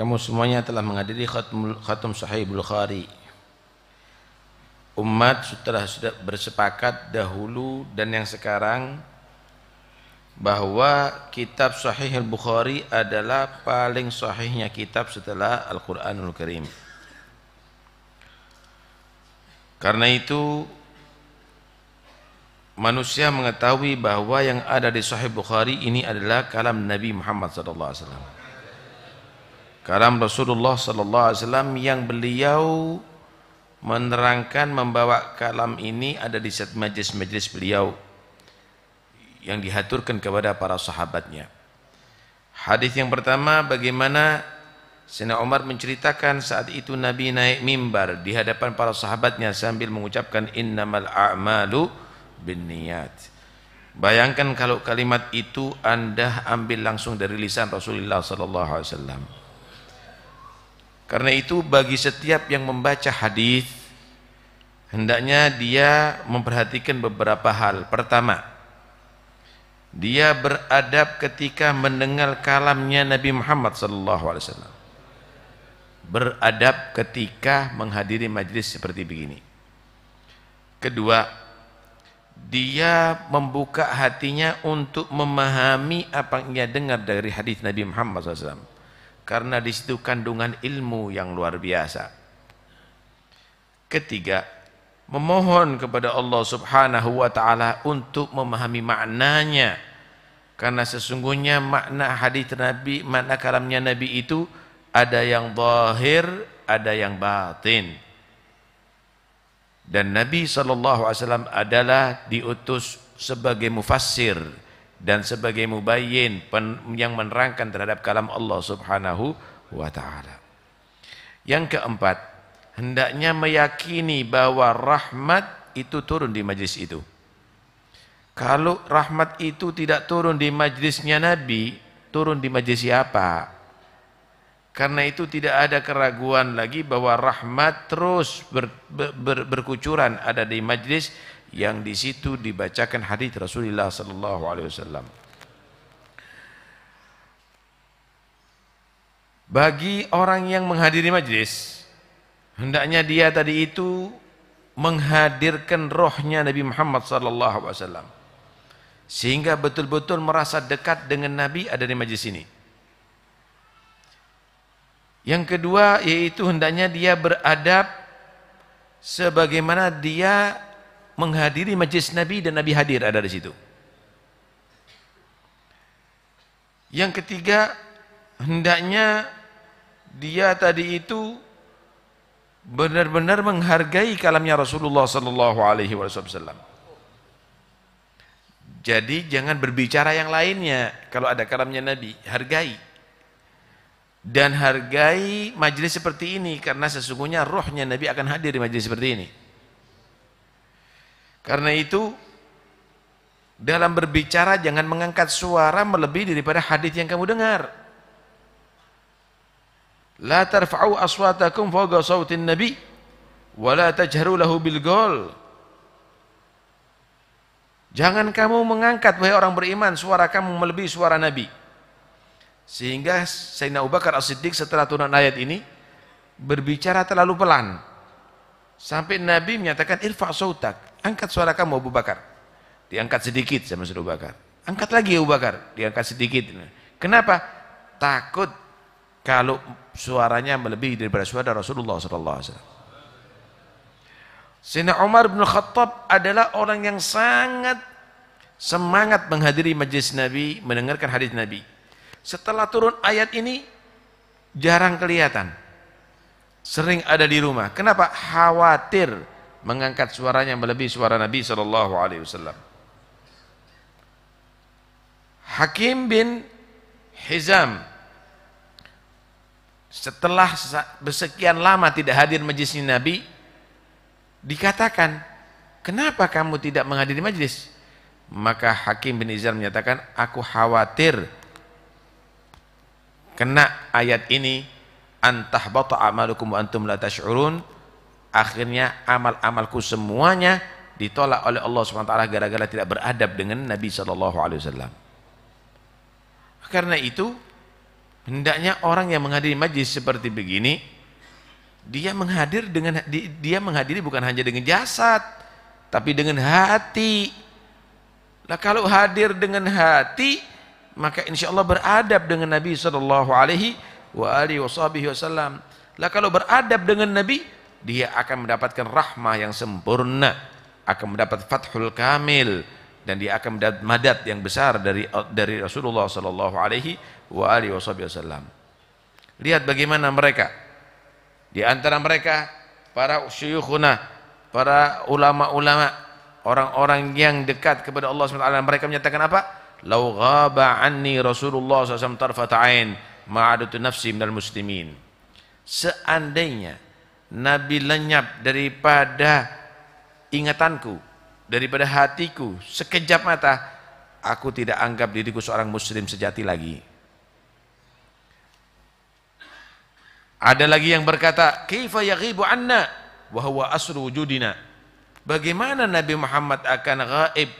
Kamu semuanya telah menghadiri khatum, Sahih Bukhari. Umat sudah, sudah bersepakat dahulu dan yang sekarang bahwa kitab Sahih bukhari adalah paling sahihnya kitab setelah Al-Qur'anul Karim. Karena itu manusia mengetahui bahwa yang ada di Sahih Bukhari ini adalah kalam Nabi Muhammad sallallahu alaihi wasallam kalam Rasulullah sallallahu alaihi wasallam yang beliau menerangkan membawa kalam ini ada di set majlis-majlis beliau yang dihaturkan kepada para sahabatnya. Hadis yang pertama bagaimana Sina Umar menceritakan saat itu Nabi naik mimbar di hadapan para sahabatnya sambil mengucapkan innamal a'malu binniyat. Bayangkan kalau kalimat itu Anda ambil langsung dari lisan Rasulullah sallallahu alaihi wasallam. Karena itu bagi setiap yang membaca hadis hendaknya dia memperhatikan beberapa hal. Pertama, dia beradab ketika mendengar kalamnya Nabi Muhammad SAW. Beradab ketika menghadiri majlis seperti begini. Kedua, dia membuka hatinya untuk memahami apa yang ia dengar dari hadis Nabi Muhammad SAW karena di situ kandungan ilmu yang luar biasa. Ketiga, memohon kepada Allah Subhanahu wa taala untuk memahami maknanya. Karena sesungguhnya makna hadis Nabi, makna kalamnya Nabi itu ada yang zahir, ada yang batin. Dan Nabi saw adalah diutus sebagai mufassir dan sebagai mubayyin yang menerangkan terhadap kalam Allah Subhanahu wa taala. Yang keempat, hendaknya meyakini bahwa rahmat itu turun di majlis itu. Kalau rahmat itu tidak turun di majlisnya Nabi, turun di majlis siapa? Karena itu tidak ada keraguan lagi bahwa rahmat terus ber, ber, ber, berkucuran ada di majlis yang di situ dibacakan hadis Rasulullah sallallahu alaihi wasallam. Bagi orang yang menghadiri majlis, hendaknya dia tadi itu menghadirkan rohnya Nabi Muhammad sallallahu alaihi wasallam. Sehingga betul-betul merasa dekat dengan Nabi ada di majlis ini. Yang kedua yaitu hendaknya dia beradab sebagaimana dia menghadiri majlis Nabi dan Nabi hadir ada di situ. Yang ketiga, hendaknya dia tadi itu benar-benar menghargai kalamnya Rasulullah sallallahu alaihi wasallam. Jadi jangan berbicara yang lainnya kalau ada kalamnya Nabi, hargai. Dan hargai majelis seperti ini karena sesungguhnya rohnya Nabi akan hadir di majelis seperti ini. Karena itu dalam berbicara jangan mengangkat suara melebihi daripada hadis yang kamu dengar. La tarfa'u aswatakum fawqa sautin nabi wa la tajharu lahu bil gol. Jangan kamu mengangkat wahai orang beriman suara kamu melebihi suara Nabi. Sehingga Sayyidina Abu Bakar As-Siddiq setelah turun ayat ini berbicara terlalu pelan. Sampai Nabi menyatakan irfa sautak, angkat suara kamu Abu Bakar. Diangkat sedikit sama Abu Bakar. Angkat lagi Abu Bakar, diangkat sedikit. Kenapa? Takut kalau suaranya melebihi daripada suara Rasulullah sallallahu alaihi wasallam. Sina Umar bin Khattab adalah orang yang sangat semangat menghadiri majelis Nabi, mendengarkan hadis Nabi. Setelah turun ayat ini jarang kelihatan sering ada di rumah. Kenapa? Khawatir mengangkat suaranya melebihi suara Nabi Shallallahu Alaihi Wasallam. Hakim bin Hizam setelah sekian lama tidak hadir majlis Nabi dikatakan kenapa kamu tidak menghadiri majlis? maka Hakim bin Hizam menyatakan aku khawatir kena ayat ini antah bata amalukum wa antum la tash'urun akhirnya amal-amalku semuanya ditolak oleh Allah SWT gara-gara tidak beradab dengan Nabi SAW karena itu hendaknya orang yang menghadiri majlis seperti begini dia menghadir dengan dia menghadiri bukan hanya dengan jasad tapi dengan hati lah kalau hadir dengan hati maka insya Allah beradab dengan Nabi Shallallahu Alaihi wa alihi washabihi wasallam. Lah kalau beradab dengan Nabi, dia akan mendapatkan rahmah yang sempurna, akan mendapat fathul kamil dan dia akan mendapat madad yang besar dari dari Rasulullah sallallahu alaihi wa alihi wasallam. Lihat bagaimana mereka. Di antara mereka para syuyukhuna, para ulama-ulama, orang-orang yang dekat kepada Allah SWT mereka menyatakan apa? Lau ghaba anni Rasulullah SAW tarfata'ain ma'adatu nafsi minal muslimin. Seandainya Nabi lenyap daripada ingatanku, daripada hatiku, sekejap mata, aku tidak anggap diriku seorang muslim sejati lagi. Ada lagi yang berkata, "Kaifa yaghibu anna wa huwa asru wujudina?" Bagaimana Nabi Muhammad akan gaib,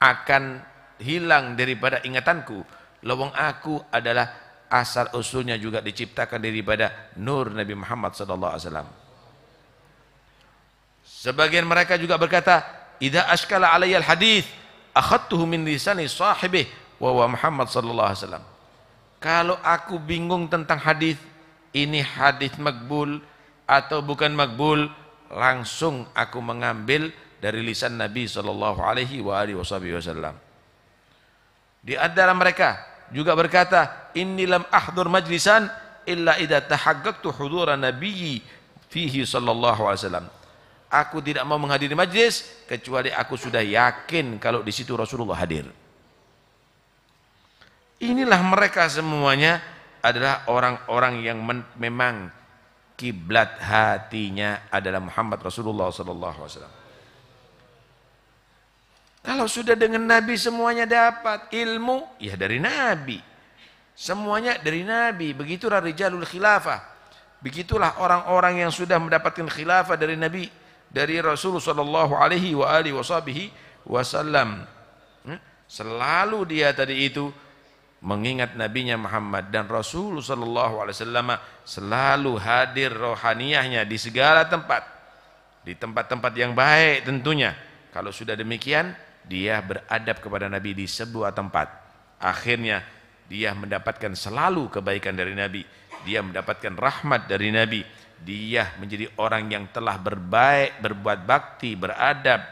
akan hilang daripada ingatanku? Lawang aku adalah asal usulnya juga diciptakan daripada nur Nabi Muhammad sallallahu alaihi wasallam. Sebagian mereka juga berkata, "Idza ashkala alayya al-hadits, akhadtuhu min lisani sahibih wa wa Muhammad sallallahu alaihi wasallam." Kalau aku bingung tentang hadis, ini hadis makbul atau bukan makbul, langsung aku mengambil dari lisan Nabi sallallahu alaihi wa alihi wasallam. Di antara mereka juga berkata, lam ahdur majlisan illa idza tahaqqaqtu hudura nabiyyi fihi sallallahu alaihi wasallam. Aku tidak mau menghadiri majlis kecuali aku sudah yakin kalau di situ Rasulullah hadir. Inilah mereka semuanya adalah orang-orang yang memang kiblat hatinya adalah Muhammad Rasulullah sallallahu alaihi wasallam. Kalau sudah dengan Nabi semuanya dapat ilmu, ya dari Nabi. Semuanya dari Nabi. Begitulah rijalul khilafah. Begitulah orang-orang yang sudah mendapatkan khilafah dari Nabi, dari Rasulullah sallallahu alaihi hmm? Selalu dia tadi itu mengingat nabinya Muhammad dan Rasulullah sallallahu alaihi wasallam selalu hadir rohaniahnya di segala tempat. Di tempat-tempat yang baik tentunya. Kalau sudah demikian, dia beradab kepada Nabi di sebuah tempat. Akhirnya dia mendapatkan selalu kebaikan dari Nabi, dia mendapatkan rahmat dari Nabi, dia menjadi orang yang telah berbaik, berbuat bakti, beradab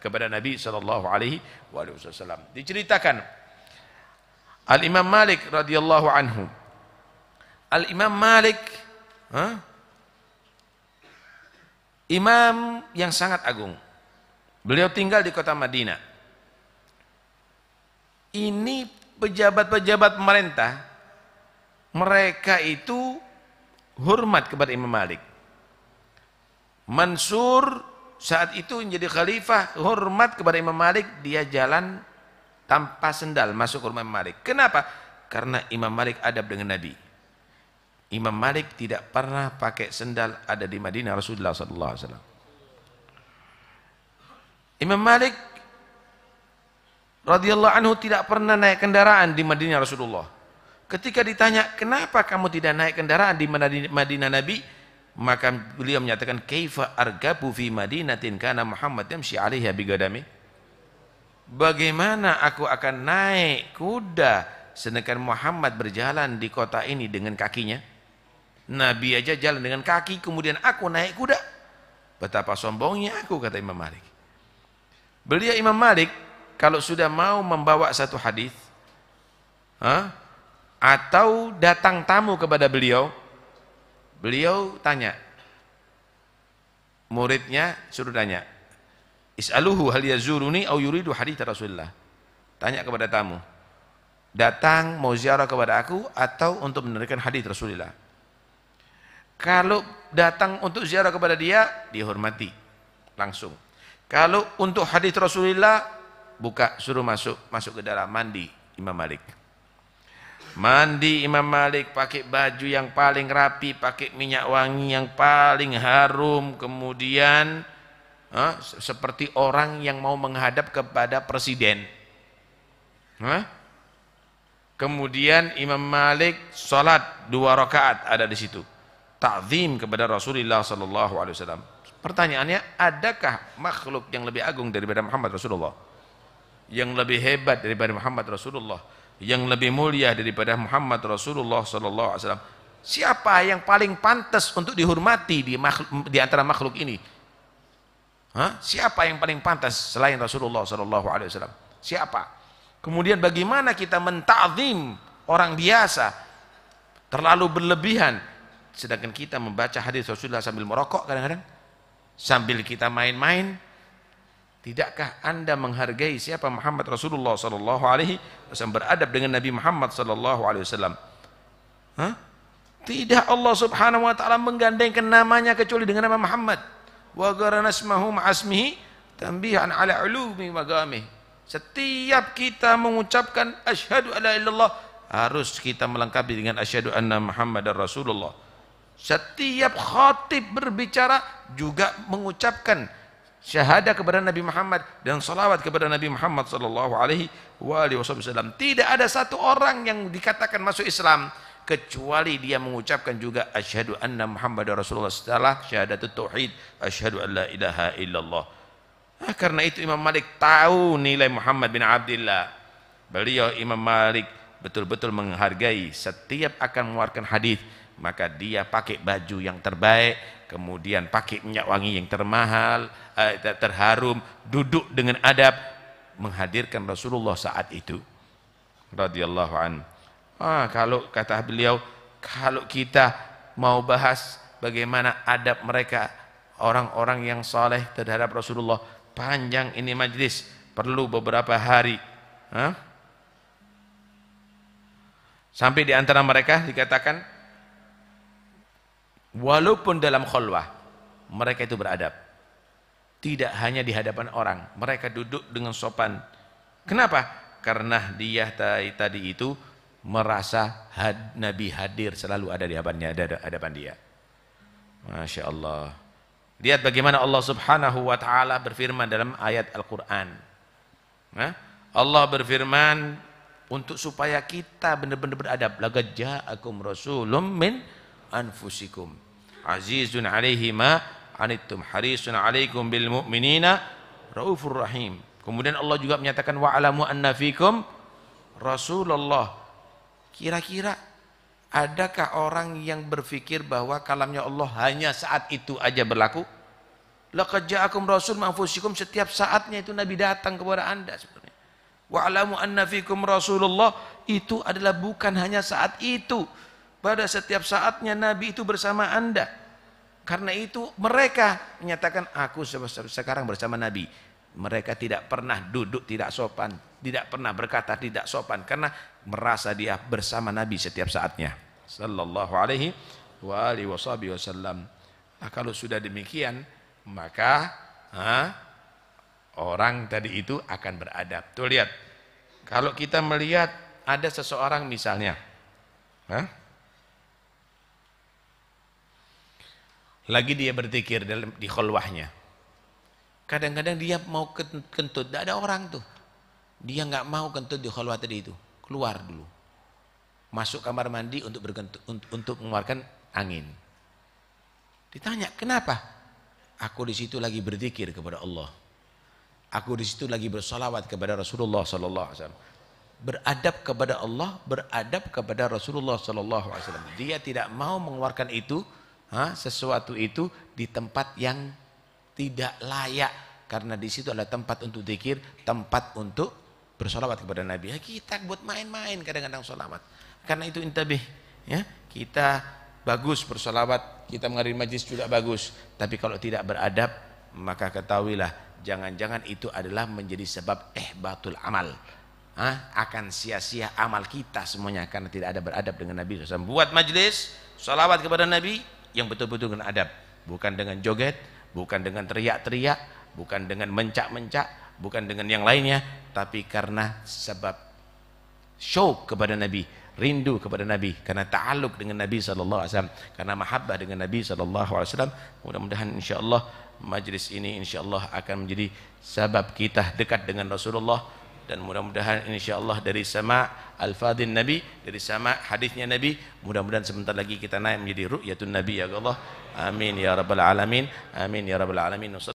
kepada Nabi sallallahu alaihi wasallam. Diceritakan Al Imam Malik radhiyallahu anhu. Al Imam Malik, ha? imam yang sangat agung. Beliau tinggal di kota Madinah. Ini pejabat-pejabat pemerintah, mereka itu hormat kepada Imam Malik. Mansur saat itu menjadi khalifah, hormat kepada Imam Malik, dia jalan tanpa sendal masuk ke rumah Imam Malik. Kenapa? Karena Imam Malik adab dengan Nabi. Imam Malik tidak pernah pakai sendal ada di Madinah Rasulullah SAW. Imam Malik radhiyallahu anhu tidak pernah naik kendaraan di Madinah Rasulullah. Ketika ditanya, "Kenapa kamu tidak naik kendaraan di Madinah Nabi?" Maka beliau menyatakan, "Kaifa argabu fi Madinatin kana Muhammad yamshi 'alaiha bigadami?" Bagaimana aku akan naik kuda sedangkan Muhammad berjalan di kota ini dengan kakinya? Nabi aja jalan dengan kaki, kemudian aku naik kuda. Betapa sombongnya aku kata Imam Malik. Beliau Imam Malik kalau sudah mau membawa satu hadis atau datang tamu kepada beliau beliau tanya muridnya suruh tanya is'aluhu hal yazuruni au yuridu hadits Rasulullah tanya kepada tamu datang mau ziarah kepada aku atau untuk mendengarkan hadits Rasulullah kalau datang untuk ziarah kepada dia dihormati langsung kalau untuk hadits Rasulullah buka suruh masuk masuk ke dalam mandi Imam Malik mandi Imam Malik pakai baju yang paling rapi pakai minyak wangi yang paling harum kemudian huh, eh, seperti orang yang mau menghadap kepada presiden huh? kemudian Imam Malik sholat dua rakaat ada di situ takzim kepada Rasulullah Shallallahu Alaihi Wasallam pertanyaannya adakah makhluk yang lebih agung daripada Muhammad Rasulullah yang lebih hebat daripada Muhammad Rasulullah, yang lebih mulia daripada Muhammad Rasulullah sallallahu alaihi wasallam. Siapa yang paling pantas untuk dihormati di makhluk, di antara makhluk ini? Hah? Siapa yang paling pantas selain Rasulullah sallallahu alaihi wasallam? Siapa? Kemudian bagaimana kita mentazim orang biasa terlalu berlebihan sedangkan kita membaca hadis Rasulullah sambil merokok kadang-kadang sambil kita main-main tidakkah anda menghargai siapa Muhammad Rasulullah sallallahu alaihi wasallam beradab dengan Nabi Muhammad sallallahu alaihi wasallam tidak Allah subhanahu wa ta'ala menggandengkan namanya kecuali dengan nama Muhammad wa garanasmahu ma'asmihi tambihan ala ulumi magamih setiap kita mengucapkan asyhadu alla illallah harus kita melengkapi dengan asyhadu anna muhammadar rasulullah setiap khatib berbicara juga mengucapkan syahadah kepada Nabi Muhammad dan salawat kepada Nabi Muhammad sallallahu alaihi wasallam. Tidak ada satu orang yang dikatakan masuk Islam kecuali dia mengucapkan juga asyhadu anna Muhammad Rasulullah setelah syahadatut tauhid asyhadu alla la ilaha illallah. Nah, karena itu Imam Malik tahu nilai Muhammad bin Abdullah. Beliau Imam Malik betul-betul menghargai setiap akan mengeluarkan hadis maka dia pakai baju yang terbaik kemudian pakai minyak wangi yang termahal eh, terharum duduk dengan adab menghadirkan Rasulullah saat itu an ah kalau kata beliau kalau kita mau bahas bagaimana adab mereka orang-orang yang soleh terhadap Rasulullah panjang ini majlis perlu beberapa hari Hah? sampai di antara mereka dikatakan walaupun dalam kholwah mereka itu beradab tidak hanya di hadapan orang mereka duduk dengan sopan kenapa karena dia tadi itu merasa had, Nabi hadir selalu ada di hadapannya ada di hadapan dia Masya Allah lihat bagaimana Allah subhanahu wa ta'ala berfirman dalam ayat Al-Quran nah, Allah berfirman untuk supaya kita benar-benar beradab lagajah akum rasulum min anfusikum azizun alaihi ma anittum harisun alaikum bil mu'minina raufur rahim. Kemudian Allah juga menyatakan wa alamu anna fikum Rasulullah. Kira-kira adakah orang yang berpikir bahwa kalamnya Allah hanya saat itu aja berlaku? Laqad ja'akum rasul ma'fusikum setiap saatnya itu Nabi datang kepada Anda sebenarnya. Wa alamu anna fikum Rasulullah itu adalah bukan hanya saat itu. Pada setiap saatnya Nabi itu bersama Anda. Karena itu mereka menyatakan aku sekarang bersama Nabi. Mereka tidak pernah duduk tidak sopan, tidak pernah berkata tidak sopan karena merasa dia bersama Nabi setiap saatnya. Sallallahu alaihi wasallam. Nah, kalau sudah demikian maka ha, orang tadi itu akan beradab. Tuh lihat. Kalau kita melihat ada seseorang misalnya, ha? Lagi dia berzikir dalam di kholwahnya. Kadang-kadang dia mau kentut, tidak ada orang tuh. Dia nggak mau kentut di kholwah tadi itu, keluar dulu. Masuk kamar mandi untuk berkentut, untuk, untuk mengeluarkan angin. Ditanya, "Kenapa?" Aku di situ lagi berzikir kepada Allah. Aku di situ lagi bersolawat kepada Rasulullah sallallahu alaihi wasallam. Beradab kepada Allah, beradab kepada Rasulullah sallallahu alaihi wasallam. Dia tidak mau mengeluarkan itu ha, sesuatu itu di tempat yang tidak layak karena di situ adalah tempat untuk dzikir tempat untuk bersolawat kepada Nabi. Ya, kita buat main-main kadang-kadang solawat. Karena itu intabih, ya kita bagus bersolawat, kita menghadiri majlis juga bagus. Tapi kalau tidak beradab, maka ketahuilah jangan-jangan itu adalah menjadi sebab eh ehbatul amal. Hah? akan sia-sia amal kita semuanya karena tidak ada beradab dengan Nabi Buat majlis, solawat kepada Nabi, yang betul-betul dengan adab bukan dengan joget bukan dengan teriak-teriak bukan dengan mencak-mencak bukan dengan yang lainnya tapi karena sebab show kepada Nabi rindu kepada Nabi karena ta'aluk dengan Nabi sallallahu alaihi wasallam karena mahabbah dengan Nabi sallallahu alaihi wasallam mudah-mudahan insyaallah majlis ini insyaallah akan menjadi sebab kita dekat dengan Rasulullah dan mudah-mudahan insyaallah dari sama al-fadhil nabi dari sama hadisnya nabi mudah-mudahan sebentar lagi kita naik menjadi ru'yatun nabi ya Allah amin ya rabbal alamin amin ya rabbal alamin